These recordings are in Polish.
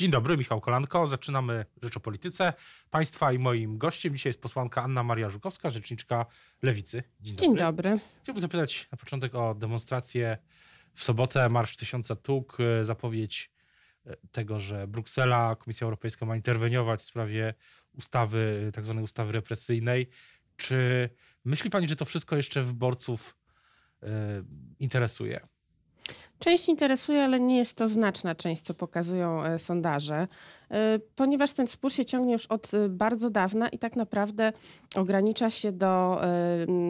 Dzień dobry, Michał Kolanko. Zaczynamy Rzecz o Polityce Państwa i moim gościem dzisiaj jest posłanka Anna Maria Żukowska, rzeczniczka Lewicy. Dzień dobry. Dzień dobry. Chciałbym zapytać na początek o demonstrację w sobotę, Marsz Tysiąca Tuk, zapowiedź e, tego, że Bruksela, Komisja Europejska ma interweniować w sprawie ustawy, tak zwanej ustawy represyjnej. Czy myśli pani, że to wszystko jeszcze wyborców e, interesuje? Część interesuje, ale nie jest to znaczna część, co pokazują e, sondaże. Y, ponieważ ten spór się ciągnie już od y, bardzo dawna i tak naprawdę ogranicza się do,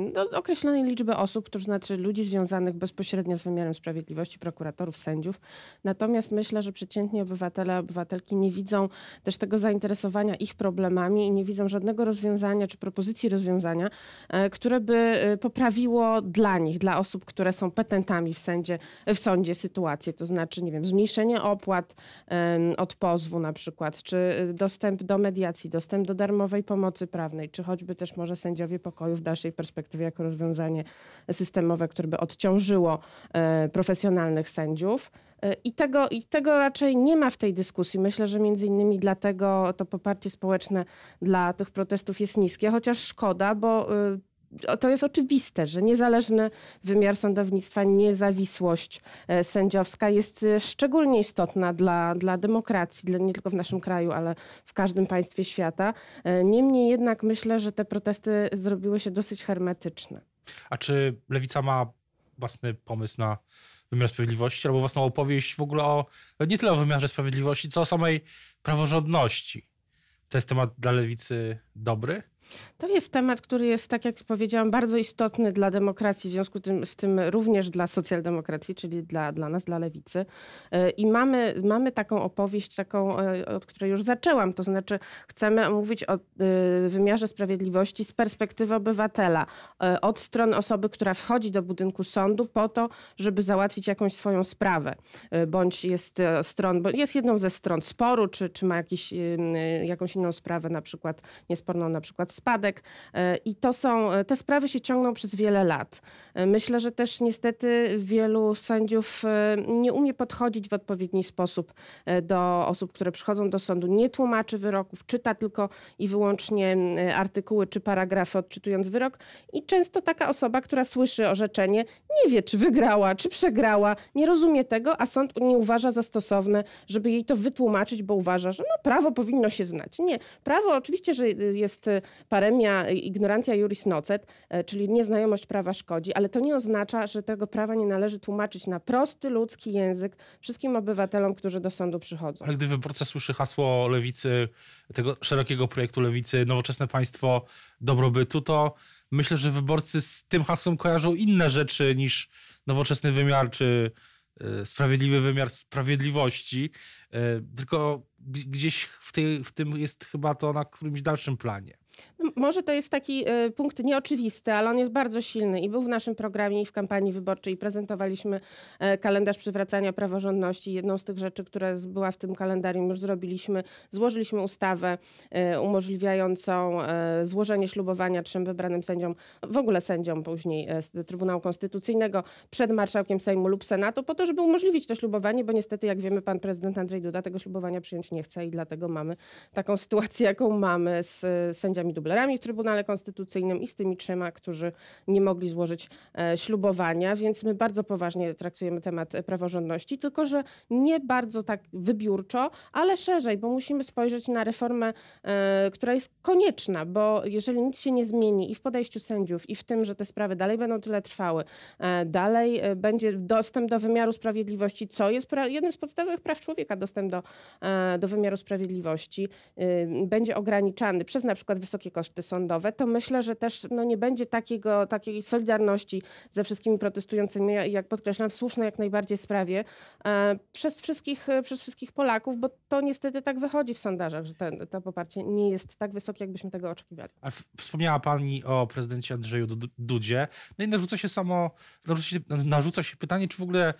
y, do określonej liczby osób, to znaczy ludzi związanych bezpośrednio z wymiarem sprawiedliwości, prokuratorów, sędziów. Natomiast myślę, że przeciętni obywatele, obywatelki nie widzą też tego zainteresowania ich problemami i nie widzą żadnego rozwiązania czy propozycji rozwiązania, które by poprawiło dla nich, dla osób, które są petentami w, sędzie, w sądzie sytuację. To znaczy, nie wiem, zmniejszenie opłat od pozwu na przykład przykład, czy y, dostęp do mediacji, dostęp do darmowej pomocy prawnej, czy choćby też może sędziowie pokoju w dalszej perspektywie jako rozwiązanie systemowe, które by odciążyło e, profesjonalnych sędziów. E, I tego, I tego raczej nie ma w tej dyskusji. Myślę, że między innymi dlatego to poparcie społeczne dla tych protestów jest niskie, chociaż szkoda, bo y, to jest oczywiste, że niezależny wymiar sądownictwa, niezawisłość e, sędziowska jest e, szczególnie istotna dla, dla demokracji, nie tylko w naszym kraju, ale w każdym państwie świata. E, niemniej jednak myślę, że te protesty zrobiły się dosyć hermetyczne. A czy lewica ma własny pomysł na wymiar sprawiedliwości albo własną opowieść w ogóle o nie tyle o wymiarze sprawiedliwości, co o samej praworządności? To jest temat dla lewicy dobry? To jest temat, który jest, tak jak powiedziałam, bardzo istotny dla demokracji, w związku z tym, z tym również dla socjaldemokracji, czyli dla, dla nas, dla lewicy. E, I mamy, mamy taką opowieść, taką, e, od której już zaczęłam, to znaczy chcemy mówić o e, wymiarze sprawiedliwości z perspektywy obywatela, od strony osoby, która wchodzi do budynku sądu po to, żeby załatwić jakąś swoją sprawę, bądź jest stron, bo jest jedną ze stron sporu, czy, czy ma jakiś, jakąś inną sprawę, na przykład niesporną na przykład spadek e, i to są, e, te sprawy się ciągną przez wiele lat. E, myślę, że też niestety wielu sędziów nie umie podchodzić w odpowiedni sposób do osób, które przychodzą do sądu, nie tłumaczy wyroków, czyta tylko i wyłącznie artykuły czy paragrafy odczytując wyrok i często taka osoba, która słyszy orzeczenie, nie wie czy wygrała, czy przegrała, nie rozumie tego, a sąd nie uważa za stosowne, żeby jej to wytłumaczyć, bo uważa, że no prawo powinno się znać. Nie, prawo oczywiście, że jest paremia y, ignorancja juris nocet, e, czyli nieznajomość prawa szkodzi, ale to nie oznacza, że tego prawa nie należy tłumaczyć na prosty ludzki język wszystkim obywatelom, którzy do sądu przychodzą. Ale gdy wyborca słyszy hasło lewicy, tego szerokiego projektu lewicy, nowoczesne państwo dobrobytu, to myślę, że wyborcy z tym hasłem kojarzą inne rzeczy niż nowoczesny wymiar czy e, sprawiedliwy wymiar sprawiedliwości, e, tylko gdzieś w, tej, w tym jest chyba to na którymś dalszym planie może to jest taki e, punkt nieoczywisty, ale on jest bardzo silny i był w naszym programie i w kampanii wyborczej. Prezentowaliśmy e, kalendarz przywracania praworządności. Jedną z tych rzeczy, która była w tym kalendarium, już zrobiliśmy. Złożyliśmy ustawę e, umożliwiającą złożenie ślubowania trzem wybranym sędziom, w ogóle sędziom później z Trybunału Konstytucyjnego przed marszałkiem Sejmu lub Senatu, po to, żeby umożliwić to ślubowanie, bo niestety, jak wiemy, pan prezydent Andrzej Duda tego ślubowania przyjąć nie chce i dlatego mamy taką sytuację, jaką mamy z sędziami dublerami sędziami w Trybunale Konstytucyjnym i z tymi trzema, którzy nie mogli złożyć e, ślubowania, więc my bardzo poważnie traktujemy temat praworządności, tylko że nie bardzo tak wybiórczo, ale szerzej, bo musimy spojrzeć na reformę, e, która jest konieczna, bo jeżeli nic się nie zmieni i w podejściu sędziów, i w tym, że te sprawy dalej będą tyle trwały, e, dalej będzie dostęp do wymiaru sprawiedliwości, co jest jednym z podstawowych praw człowieka, dostęp do, do wymiaru sprawiedliwości, y, będzie ograniczany przez na przykład wysokie koszty koszty sądowe, to myślę, że też no, nie będzie takiego, takiej solidarności ze wszystkimi protestującymi, jak podkreślam, w słusznej jak najbardziej sprawie e, przez, wszystkich, e, przez wszystkich Polaków, bo to niestety tak wychodzi w sondażach, że to poparcie nie jest tak wysokie, jakbyśmy tego oczekiwali. A wspomniała pani o prezydencie Andrzeju Dudzie. No i narzuca się samo, narzuca się, narzuca się pytanie, czy w ogóle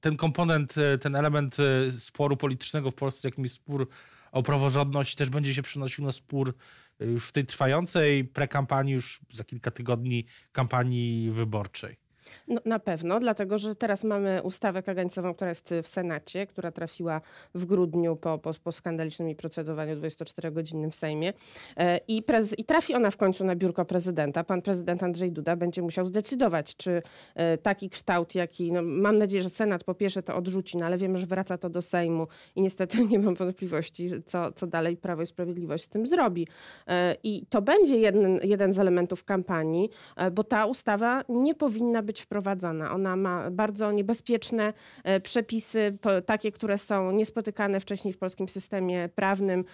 ten komponent, e, ten element e, sporu politycznego w Polsce, jakim spór o praworządność, też będzie się przenosił na spór już w tej trwającej prekampanii, już za kilka tygodni kampanii wyborczej? No, na pewno, dlatego że teraz mamy ustawę kagańcową, która jest w Senacie, która trafiła w grudniu po, po, po skandalicznym procedowaniu 24-godzinnym w Sejmie e, I, prez, I, trafi ona w końcu na biurko prezydenta. Pan prezydent Andrzej Duda będzie musiał zdecydować, czy e, taki kształt, jaki, no, mam nadzieję, że Senat po pierwsze to odrzuci, no, ale wiem, że wraca to do Sejmu i niestety nie mam wątpliwości, co, co dalej Prawo i Sprawiedliwość z tym zrobi. E, I to będzie jeden, jeden z elementów kampanii, bo ta ustawa nie powinna być wprowadzona. Ona ma bardzo niebezpieczne e, przepisy, takie, które są niespotykane wcześniej w polskim systemie prawnym.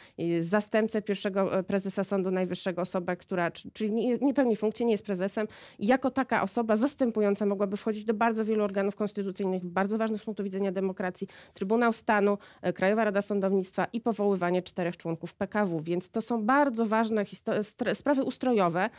Zastępcę pierwszego e, prezesa Sądu Najwyższego, osoba, która, czyli nie pełni funkcji, nie jest prezesem, jako taka osoba zastępująca mogłaby wchodzić do bardzo wielu organów konstytucyjnych, bardzo ważnych z punktu widzenia demokracji, Trybunał Stanu, e, Krajowa Rada Sądownictwa i powoływanie czterech członków PKW. Więc to są bardzo ważne sprawy ustrojowe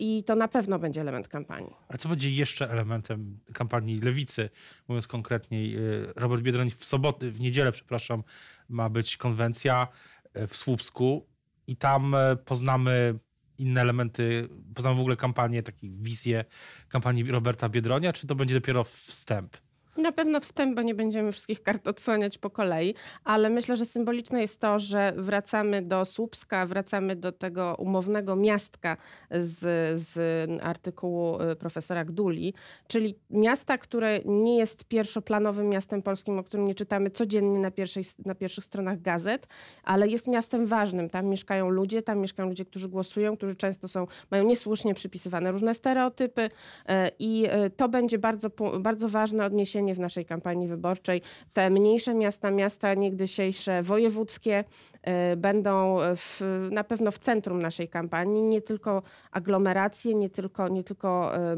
i to na pewno będzie element kampanii. A co będzie jeszcze element? elementem kampanii lewicy. Mówiąc konkretniej, y, Robert Biedroń w sobotę, w niedzielę, przepraszam, ma być konwencja y, w Słupsku i tam y, poznamy inne elementy, poznamy w ogóle kampanię, takie wizję kampanii Roberta Biedronia, czy to będzie dopiero wstęp? Na pewno wstęp, bo nie będziemy wszystkich kart odsłaniać po kolei, ale myślę, że symboliczne jest to, że wracamy do Słupska, wracamy do tego umownego miastka z, z artykułu y, profesora Gduli, czyli miasta, które nie jest pierwszoplanowym miastem polskim, o którym nie czytamy codziennie na, pierwszej, na pierwszych stronach gazet, ale jest miastem ważnym. Tam mieszkają ludzie, tam mieszkają ludzie, którzy głosują, którzy często są, mają niesłusznie przypisywane różne stereotypy y, i y, to będzie bardzo, bardzo ważne odniesienie w naszej kampanii wyborczej. Te mniejsze miasta, miasta niegdysiejsze, wojewódzkie y, będą w, na pewno w centrum naszej kampanii. Nie tylko aglomeracje, nie tylko, nie tylko y,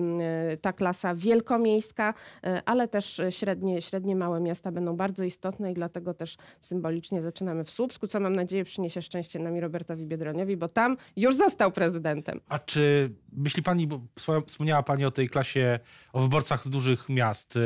ta klasa wielkomiejska, y, ale też średnie, średnie małe miasta będą bardzo istotne i dlatego też symbolicznie zaczynamy w Słupsku, co mam nadzieję przyniesie szczęście nam i Robertowi Biedroniowi, bo tam już został prezydentem. A czy myśli pani, bo wspomniała pani o tej klasie, o wyborcach z dużych miast,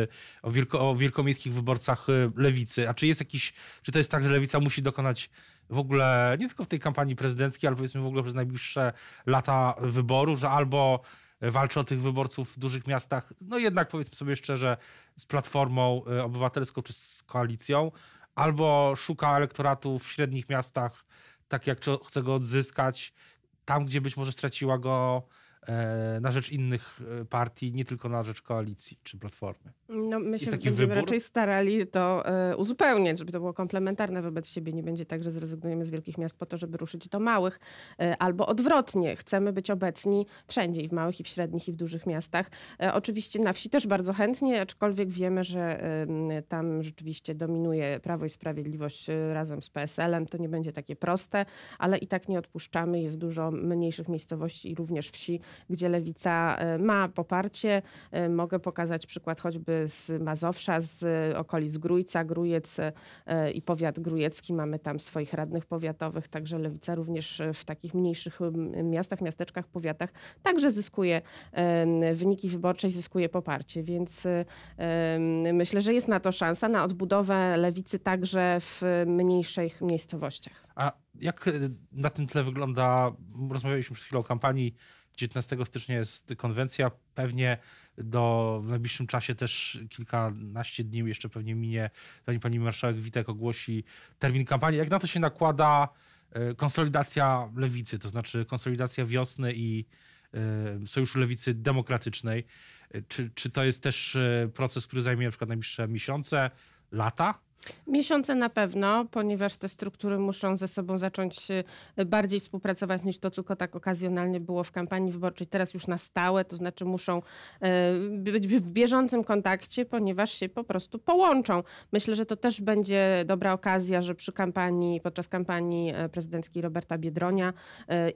o, wielko, o wielkomiejskich wyborcach y, lewicy. A czy jest jakiś, czy to jest tak, że lewica musi dokonać w ogóle, nie tylko w tej kampanii prezydenckiej, ale powiedzmy w ogóle przez najbliższe lata wyboru, że albo walczy o tych wyborców w dużych miastach, no jednak powiedzmy sobie szczerze, z Platformą y, Obywatelską czy z koalicją, albo szuka elektoratu w średnich miastach, tak jak chce go odzyskać, tam gdzie być może straciła go e, na rzecz innych y, partii, nie tylko na rzecz koalicji czy Platformy. No, my się będziemy wybór? raczej starali to y, uzupełniać, żeby to było komplementarne wobec siebie. Nie będzie tak, że zrezygnujemy z wielkich miast po to, żeby ruszyć do małych, y, albo odwrotnie. Chcemy być obecni wszędzie, i w małych, i w średnich, i w dużych miastach. Y, oczywiście na wsi też bardzo chętnie, aczkolwiek wiemy, że tam rzeczywiście dominuje Prawo i Sprawiedliwość razem z PSL-em. To nie będzie takie proste, ale i tak nie odpuszczamy. Jest dużo mniejszych miejscowości i również wsi, gdzie lewica ma poparcie. mogę pokazać przykład choćby z Mazowsza, z okolic Grójca, Grujec e, i powiat grujecki. Mamy tam swoich radnych powiatowych, także Lewica również w takich mniejszych miastach, miasteczkach, powiatach także zyskuje wyniki wyborcze i zyskuje poparcie, więc myślę, że jest na to szansa, na odbudowę Lewicy także w mniejszych miejscowościach. A jak e, na tym tle wygląda, rozmawialiśmy przed chwilą o kampanii 19 stycznia jest konwencja, pewnie do, w najbliższym czasie też kilkanaście dni jeszcze pewnie minie, zanim pani marszałek Witek ogłosi termin kampanii. Jak na to się nakłada e, konsolidacja lewicy, to znaczy konsolidacja wiosny i e, Sojuszu Lewicy Demokratycznej. E, czy, czy to jest też proces, który zajmie na przykład najbliższe miesiące, lata? Miesiące na pewno, ponieważ te struktury muszą ze sobą zacząć e, bardziej współpracować niż to, co tak okazjonalnie było w kampanii wyborczej. Teraz już na stałe, to znaczy muszą e, być w bieżącym kontakcie, ponieważ się po prostu połączą. Myślę, że to też będzie dobra okazja, że przy kampanii, podczas kampanii e, prezydenckiej Roberta Biedronia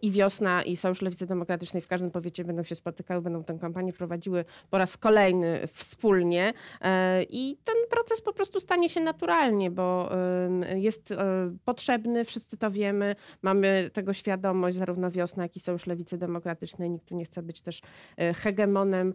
i Wiosna i Sojusz Lewicy Demokratycznej w każdym powiecie będą się spotykały, będą tę kampanię prowadziły po raz kolejny wspólnie i ten proces po prostu stanie się naturalny naturalnie, bo jest e, potrzebny, wszyscy to wiemy, mamy tego świadomość, zarówno Wiosna, jak i Sojusz Lewicy Demokratycznej. Nikt tu nie chce być też e, hegemonem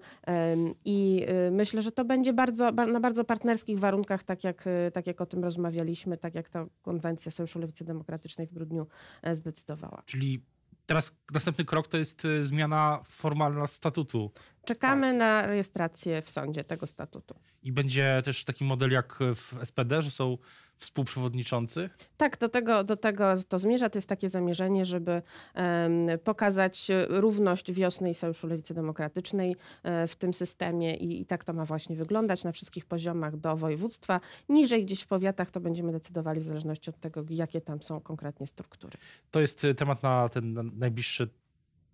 i y, myślę, że to będzie bardzo, na bardzo partnerskich warunkach, tak jak, y, tak jak o tym rozmawialiśmy, tak jak ta konwencja Sojuszu Lewicy Demokratycznej w grudniu e, zdecydowała. Czyli teraz następny krok to jest y, zmiana formalna statutu Czekamy na rejestrację w sądzie tego statutu. I będzie też taki model jak w SPD, że są współprzewodniczący? Tak, do tego, do tego to zmierza. To jest takie zamierzenie, żeby um, pokazać równość wiosny i Sojuszu Lewicy Demokratycznej e, w tym systemie I, i tak to ma właśnie wyglądać na wszystkich poziomach do województwa. Niżej gdzieś w powiatach to będziemy decydowali w zależności od tego, jakie tam są konkretnie struktury. To jest e, temat na ten najbliższy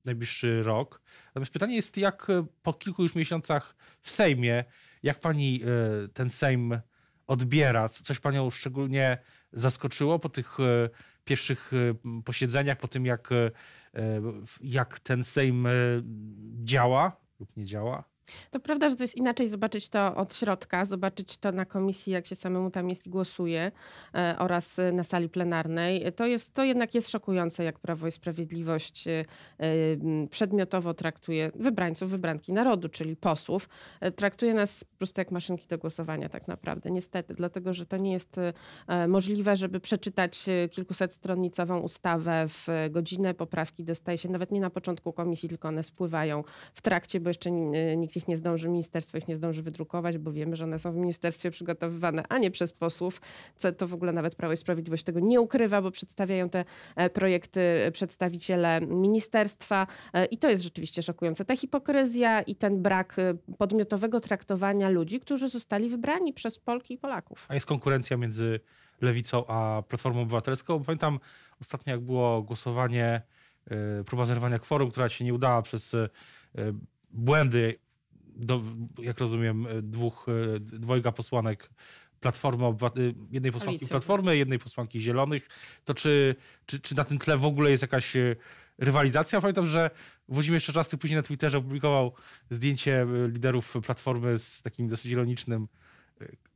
najbliższy rok. Natomiast pytanie jest, jak e, po kilku już miesiącach w Sejmie, jak pani e, ten Sejm odbiera? Coś panią szczególnie zaskoczyło po tych e, pierwszych posiedzeniach, po tym jak, jak ten Sejm działa lub nie działa? To prawda, że to jest inaczej zobaczyć to od środka, zobaczyć to na komisji, jak się samemu tam jest i głosuje e, oraz e, na sali plenarnej. To, jest, to jednak jest szokujące, jak Prawo i Sprawiedliwość e, przedmiotowo traktuje wybrańców, wybranki narodu, czyli posłów. Traktuje nas po prostu jak maszynki do głosowania tak naprawdę, niestety, dlatego że to nie jest możliwe, żeby przeczytać kilkuset stronnicową ustawę w godzinę. Poprawki dostaje się nawet nie na początku komisji, tylko one spływają w trakcie, bo jeszcze nikt ich nie zdąży ministerstwo, ich nie zdąży wydrukować, bo wiemy, że one są w ministerstwie przygotowywane, a nie przez posłów, co to w ogóle nawet Prawo i Sprawiedliwość tego nie ukrywa, bo przedstawiają te e, projekty przedstawiciele ministerstwa e, i to jest rzeczywiście szokujące. Ta hipokryzja i ten brak e, podmiotowego traktowania ludzi, którzy zostali wybrani przez Polki i Polaków. A jest konkurencja między Lewicą a Platformą Obywatelską. Pamiętam ostatnio, jak było głosowanie, próba zerwania kworum, która się nie udała przez błędy do, jak rozumiem, e, dwóch, e, dwojga posłanek Platformy y, jednej posłanki Alicja. Platformy, jednej posłanki Zielonych, to czy, czy, czy na tym tle w ogóle jest jakaś e, rywalizacja? Pamiętam, że Włodzimierz Czarzasty później na Twitterze opublikował zdjęcie liderów Platformy z takim dosyć ironicznym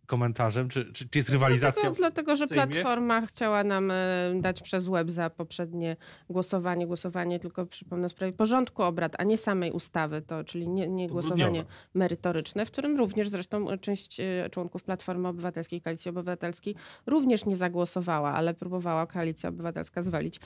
komentarzem? Czy, czy, czy jest rywalizacja? Dlatego, dlatego że Platforma chciała nam e, dać przez łeb za poprzednie głosowanie. Głosowanie tylko przypomnę w sprawie porządku obrad, a nie samej ustawy, to, czyli nie, nie głosowanie merytoryczne, w którym również zresztą e, część e, członków Platformy Obywatelskiej, Koalicji Obywatelskiej również nie zagłosowała, ale próbowała Koalicja Obywatelska zwalić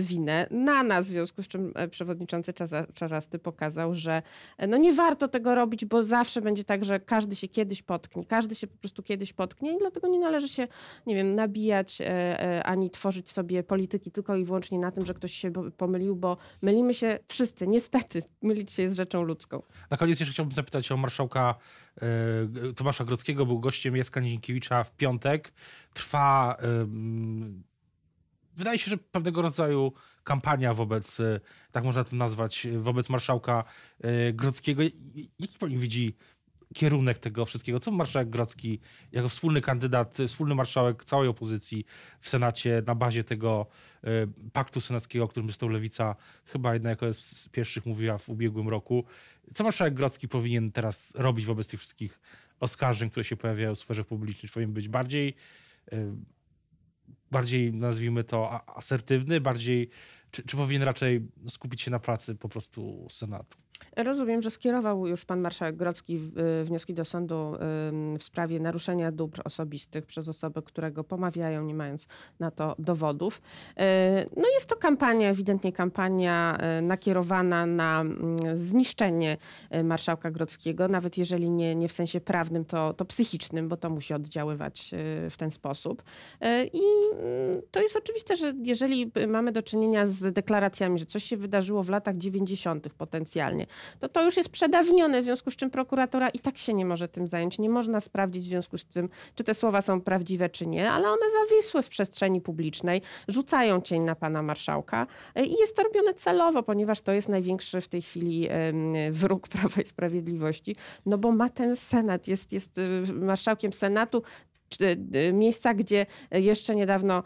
winę na nas, w związku z czym przewodniczący Czarzasty pokazał, że no nie warto tego robić, bo zawsze będzie tak, że każdy się kiedyś potknie, każdy się po prostu kiedyś potknie i dlatego nie należy się, nie wiem, nabijać e, e, ani tworzyć sobie polityki tylko i wyłącznie na tym, że ktoś się pomylił, bo mylimy się wszyscy, niestety. Mylić się jest rzeczą ludzką. Na koniec jeszcze chciałbym zapytać o marszałka e, Tomasza Grodzkiego, był gościem Jacka Nienkiewicza w piątek. Trwa wydaje się, że pewnego rodzaju kampania wobec, tak można to nazwać, wobec marszałka Grodzkiego. Jaki pani widzi kierunek tego wszystkiego? Co marszałek Grocki, jako wspólny kandydat, wspólny marszałek całej opozycji w Senacie na bazie tego e, paktu senackiego, o którym zresztą Lewica chyba jedna jako z pierwszych mówiła w ubiegłym roku. Co marszałek Grocki powinien teraz robić wobec tych wszystkich oskarżeń, które się pojawiają w sferze publicznej? Czy powinien być bardziej e, bardziej, nazwijmy to, asertywny, bardziej czy, czy powinien raczej skupić się na pracy po prostu Senatu? Rozumiem, że skierował już pan marszałek Grocki y, wnioski do sądu y, w sprawie naruszenia dóbr osobistych przez osoby, które go pomawiają, nie mając na to dowodów. Y, no jest to kampania, ewidentnie kampania nakierowana na mm, zniszczenie marszałka Grockiego, nawet jeżeli nie, nie w sensie prawnym, to, to psychicznym, bo to musi oddziaływać w ten sposób. I mm, to jest oczywiste, że jeżeli mamy do czynienia z z deklaracjami, że coś się wydarzyło w latach 90. potencjalnie, to to już jest przedawnione, w związku z czym prokuratora i tak się nie może tym zająć. Nie można sprawdzić w związku z tym, czy te słowa są prawdziwe, czy nie, ale one zawisły w przestrzeni publicznej, rzucają cień na pana marszałka e, i jest to robione celowo, ponieważ to jest największy w tej chwili wróg Prawa i Sprawiedliwości, no bo ma ten Senat, jest, jest e, marszałkiem Senatu, Y, miejsca, gdzie y, jeszcze niedawno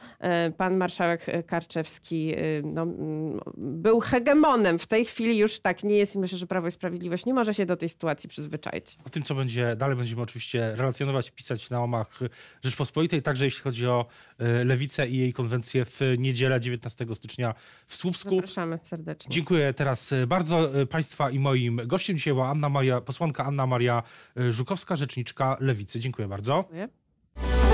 y, pan marszałek Karczewski no, mm, był hegemonem. W tej chwili już tak nie jest i myślę, że Prawo i Sprawiedliwość nie może się do tej sytuacji przyzwyczaić. O tym, co będzie dalej, będziemy oczywiście relacjonować, pisać na omach Rzeczpospolitej, także jeśli chodzi o Lewicę i jej konwencję w niedzielę 19 stycznia w Słupsku. Zapraszamy serdecznie. Dziękuję teraz bardzo Państwa i moim gościem dzisiaj była Anna Maria, posłanka Anna Maria Żukowska, rzeczniczka Lewicy. Dziękuję bardzo. Dziękuję. Bye.